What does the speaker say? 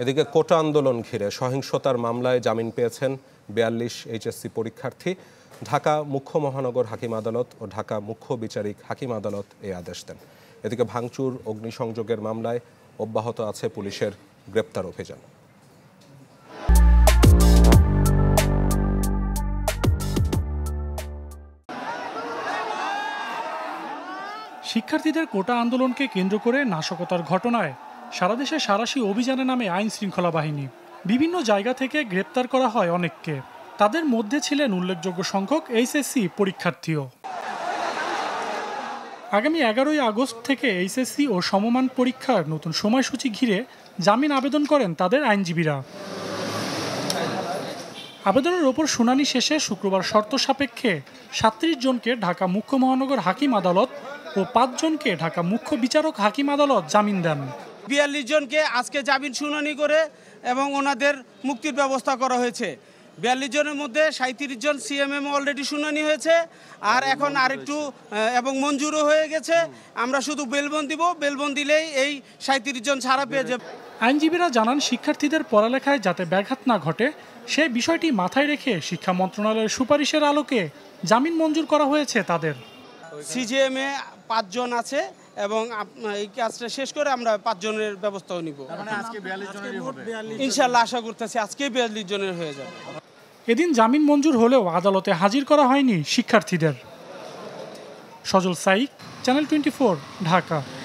এদিকে কোটা আন্দোলন ঘিরে সহিংসতার মামলায় জামিন পেয়েছেন বিয়াল্লিশ এইচএসসি পরীক্ষার্থী ঢাকা মুখ্য মহানগর হাকিম আদালত ও ঢাকা মুখ্য বিচারিক হাকিম আদালত এই আদেশ দেন এদিকে ভাঙচুর অগ্নিসংযোগের মামলায় অব্যাহত আছে পুলিশের গ্রেপ্তার অভিযান শিক্ষার্থীদের কোটা আন্দোলনকে কেন্দ্র করে নাশকতার ঘটনায় সারা দেশে সারাশি অভিযানে নামে আইন শৃঙ্খলা বাহিনী বিভিন্ন জায়গা থেকে গ্রেপ্তার করা হয় অনেককে তাদের মধ্যে ছিলেন উল্লেখযোগ্য সংখ্যক এইচএসসি পরীক্ষার্থীও আগামী এগারোই আগস্ট থেকে এইচএসসি ও সমমান পরীক্ষার নতুন সময়সূচি ঘিরে জামিন আবেদন করেন তাদের আইনজীবীরা আবেদনের ওপর শুনানি শেষে শুক্রবার শর্ত সাপেক্ষে সাত্রিশ জনকে ঢাকা মুখ্য মহানগর হাকিম আদালত ও পাঁচজনকে ঢাকা মুখ্য বিচারক হাকিম আদালত জামিন দেন বিয়াল্লিশ জনকে আজকে জামিন শুনানি করে এবং ওনাদের মুক্তির ব্যবস্থা করা হয়েছে বিয়াল্লিশ জনের মধ্যে সাঁত্রিশ জন সিএমএম অলরেডি শুনানি হয়েছে আর এখন আরেকটু এবং মঞ্জুরও হয়ে গেছে আমরা শুধু বেলবন দিব বেলবন দিলেই এই সাঁত্রিশ জন ছাড়া পেয়ে যাবে আইনজীবীরা জানান শিক্ষার্থীদের পড়ালেখায় যাতে ব্যাঘাত না ঘটে সেই বিষয়টি মাথায় রেখে শিক্ষা মন্ত্রণালয়ের সুপারিশের আলোকে জামিন মঞ্জুর করা হয়েছে তাদের সিজিএমএ পাঁচজন আছে এবং এই কাজটা শেষ করে আমরা পাঁচজনের ব্যবস্থাও নিব মানে ইনশাল্লাহ আশা করতেছি আজকে বিয়াল্লিশ জনের হয়ে যাবে এদিন জামিন মঞ্জুর হলেও আদালতে হাজির করা হয়নি শিক্ষার্থীদের সজল সাইক চ্যানেল টোয়েন্টি ঢাকা